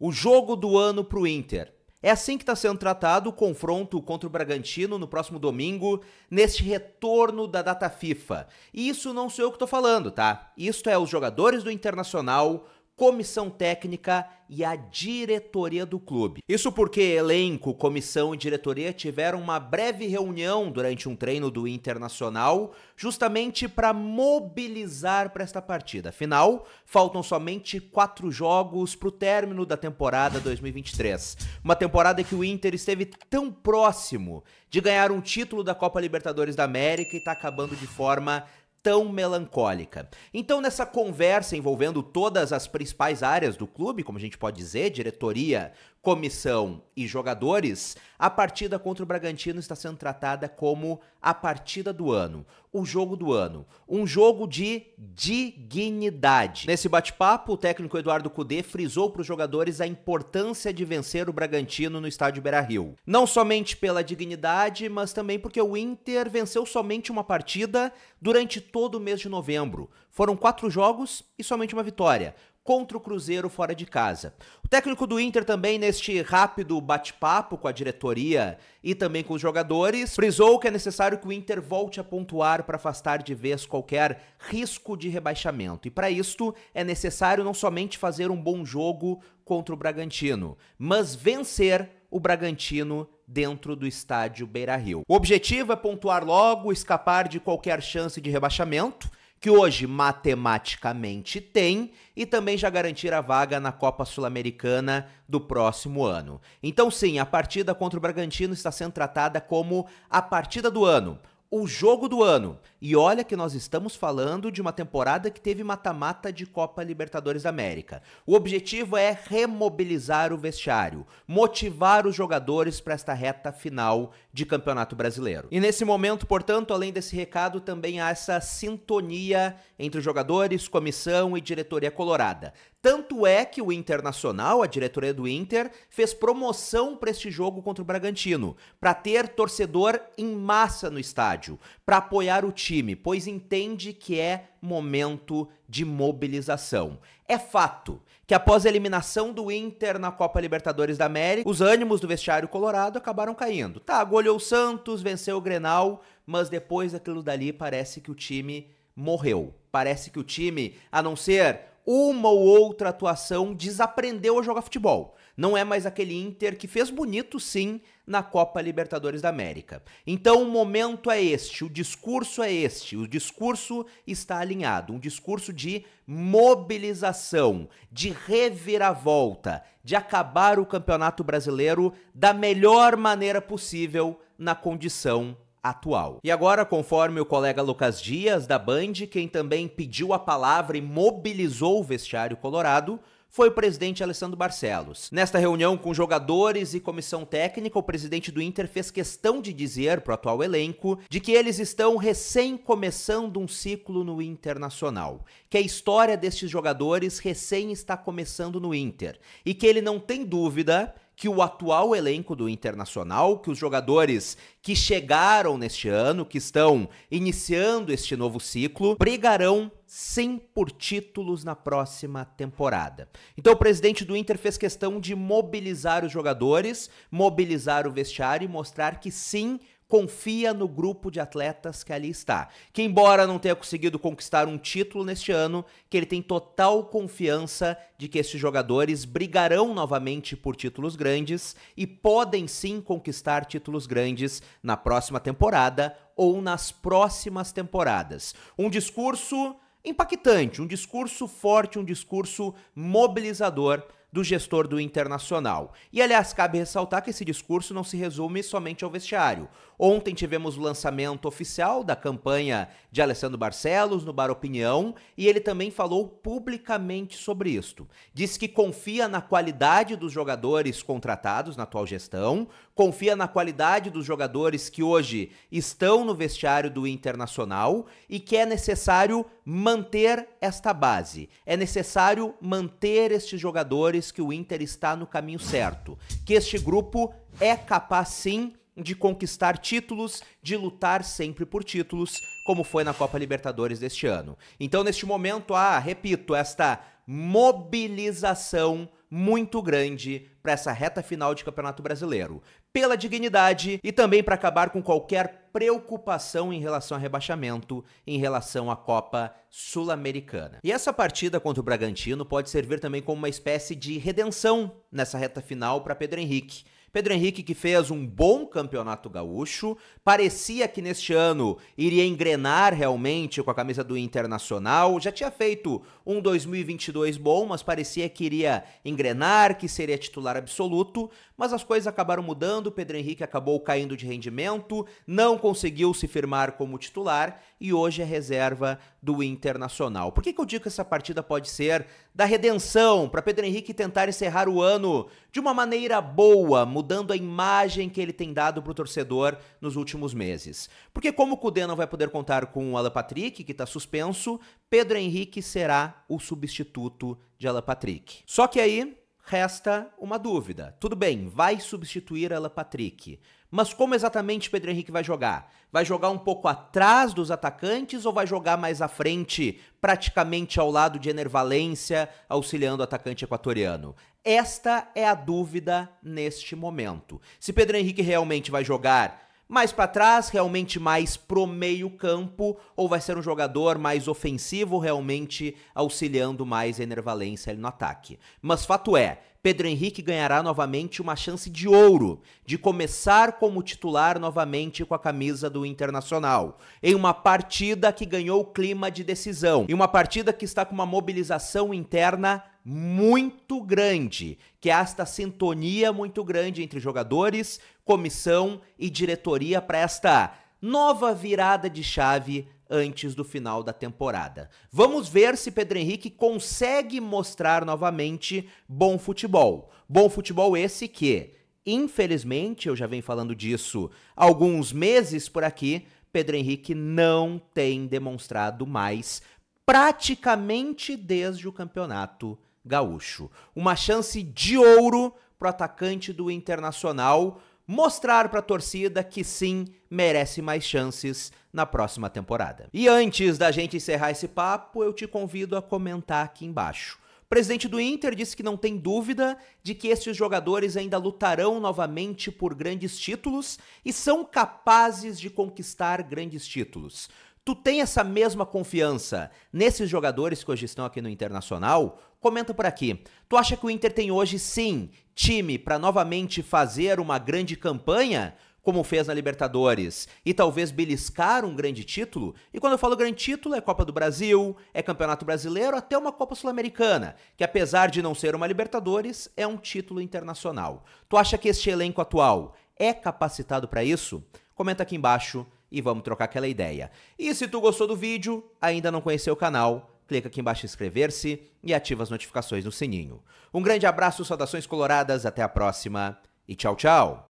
O jogo do ano para o Inter. É assim que está sendo tratado o confronto contra o Bragantino no próximo domingo, neste retorno da data FIFA. E isso não sou eu que estou falando, tá? Isto é os jogadores do Internacional, comissão técnica e a diretoria do clube. Isso porque elenco, comissão e diretoria tiveram uma breve reunião durante um treino do Internacional, justamente para mobilizar para esta partida. Afinal, faltam somente quatro jogos para o término da temporada 2023. Uma temporada que o Inter esteve tão próximo de ganhar um título da Copa Libertadores da América e está acabando de forma tão melancólica. Então, nessa conversa envolvendo todas as principais áreas do clube, como a gente pode dizer, diretoria, comissão e jogadores, a partida contra o Bragantino está sendo tratada como a partida do ano, o jogo do ano, um jogo de dignidade. Nesse bate-papo, o técnico Eduardo Cudê frisou para os jogadores a importância de vencer o Bragantino no estádio Beira-Rio. Não somente pela dignidade, mas também porque o Inter venceu somente uma partida durante todo o mês de novembro. Foram quatro jogos e somente uma vitória contra o Cruzeiro fora de casa. O técnico do Inter também, neste rápido bate-papo com a diretoria e também com os jogadores, frisou que é necessário que o Inter volte a pontuar para afastar de vez qualquer risco de rebaixamento. E para isto é necessário não somente fazer um bom jogo contra o Bragantino, mas vencer o Bragantino dentro do estádio Beira-Rio. O objetivo é pontuar logo, escapar de qualquer chance de rebaixamento que hoje matematicamente tem, e também já garantir a vaga na Copa Sul-Americana do próximo ano. Então, sim, a partida contra o Bragantino está sendo tratada como a partida do ano o jogo do ano. E olha que nós estamos falando de uma temporada que teve mata-mata de Copa Libertadores da América. O objetivo é remobilizar o vestiário, motivar os jogadores para esta reta final de Campeonato Brasileiro. E nesse momento, portanto, além desse recado, também há essa sintonia entre os jogadores, comissão e diretoria colorada. Tanto é que o Internacional, a diretoria do Inter, fez promoção para este jogo contra o Bragantino, para ter torcedor em massa no estádio estádio para apoiar o time, pois entende que é momento de mobilização. É fato que após a eliminação do Inter na Copa Libertadores da América, os ânimos do vestiário colorado acabaram caindo. Tá, goleou o Santos, venceu o Grenal, mas depois daquilo dali parece que o time morreu. Parece que o time, a não ser uma ou outra atuação desaprendeu a jogar futebol. Não é mais aquele Inter que fez bonito sim na Copa Libertadores da América. Então o momento é este, o discurso é este, o discurso está alinhado, um discurso de mobilização, de reviravolta, de acabar o Campeonato Brasileiro da melhor maneira possível na condição atual. E agora, conforme o colega Lucas Dias, da Band, quem também pediu a palavra e mobilizou o vestiário colorado, foi o presidente Alessandro Barcelos. Nesta reunião com jogadores e comissão técnica, o presidente do Inter fez questão de dizer para o atual elenco de que eles estão recém começando um ciclo no Internacional, que a história destes jogadores recém está começando no Inter e que ele não tem dúvida que o atual elenco do Internacional, que os jogadores que chegaram neste ano, que estão iniciando este novo ciclo, brigarão sim por títulos na próxima temporada. Então o presidente do Inter fez questão de mobilizar os jogadores, mobilizar o vestiário e mostrar que sim confia no grupo de atletas que ali está. Que embora não tenha conseguido conquistar um título neste ano, que ele tem total confiança de que esses jogadores brigarão novamente por títulos grandes e podem sim conquistar títulos grandes na próxima temporada ou nas próximas temporadas. Um discurso impactante, um discurso forte, um discurso mobilizador do gestor do Internacional. E aliás, cabe ressaltar que esse discurso não se resume somente ao vestiário. Ontem tivemos o lançamento oficial da campanha de Alessandro Barcelos no Bar Opinião e ele também falou publicamente sobre isto. Diz que confia na qualidade dos jogadores contratados na atual gestão, confia na qualidade dos jogadores que hoje estão no vestiário do Internacional e que é necessário manter esta base. É necessário manter estes jogadores que o Inter está no caminho certo, que este grupo é capaz sim de conquistar títulos, de lutar sempre por títulos, como foi na Copa Libertadores deste ano. Então, neste momento, ah, repito, esta mobilização muito grande para essa reta final de Campeonato Brasileiro, pela dignidade e também para acabar com qualquer preocupação em relação a rebaixamento, em relação à Copa Sul-Americana. E essa partida contra o Bragantino pode servir também como uma espécie de redenção nessa reta final para Pedro Henrique Pedro Henrique, que fez um bom campeonato gaúcho, parecia que neste ano iria engrenar realmente com a camisa do Internacional. Já tinha feito um 2022 bom, mas parecia que iria engrenar, que seria titular absoluto. Mas as coisas acabaram mudando. Pedro Henrique acabou caindo de rendimento, não conseguiu se firmar como titular e hoje é reserva do Internacional. Por que, que eu digo que essa partida pode ser da redenção para Pedro Henrique tentar encerrar o ano de uma maneira boa, mudando a imagem que ele tem dado para o torcedor nos últimos meses. Porque como o Cudê não vai poder contar com o Alan Patrick, que está suspenso, Pedro Henrique será o substituto de Alan Patrick. Só que aí resta uma dúvida. Tudo bem, vai substituir Alan Patrick. Mas como exatamente Pedro Henrique vai jogar? Vai jogar um pouco atrás dos atacantes ou vai jogar mais à frente, praticamente ao lado de Enervalência, auxiliando o atacante equatoriano? Esta é a dúvida neste momento. Se Pedro Henrique realmente vai jogar mais para trás, realmente mais pro meio-campo, ou vai ser um jogador mais ofensivo, realmente auxiliando mais a Enervalência ali no ataque. Mas fato é, Pedro Henrique ganhará novamente uma chance de ouro de começar como titular novamente com a camisa do Internacional, em uma partida que ganhou o clima de decisão, em uma partida que está com uma mobilização interna muito grande, que é esta sintonia muito grande entre jogadores, comissão e diretoria para esta nova virada de chave antes do final da temporada. Vamos ver se Pedro Henrique consegue mostrar novamente bom futebol. Bom futebol esse que, infelizmente, eu já venho falando disso alguns meses por aqui, Pedro Henrique não tem demonstrado mais praticamente desde o campeonato gaúcho. Uma chance de ouro para o atacante do Internacional mostrar para a torcida que sim, merece mais chances na próxima temporada. E antes da gente encerrar esse papo, eu te convido a comentar aqui embaixo. O presidente do Inter disse que não tem dúvida de que esses jogadores ainda lutarão novamente por grandes títulos e são capazes de conquistar grandes títulos. Tu tem essa mesma confiança nesses jogadores que hoje estão aqui no Internacional? Comenta por aqui. Tu acha que o Inter tem hoje sim time para novamente fazer uma grande campanha? como fez na Libertadores, e talvez beliscar um grande título. E quando eu falo grande título, é Copa do Brasil, é Campeonato Brasileiro, até uma Copa Sul-Americana, que apesar de não ser uma Libertadores, é um título internacional. Tu acha que este elenco atual é capacitado para isso? Comenta aqui embaixo e vamos trocar aquela ideia. E se tu gostou do vídeo, ainda não conheceu o canal, clica aqui embaixo em inscrever-se e ativa as notificações no sininho. Um grande abraço, saudações coloradas, até a próxima e tchau, tchau!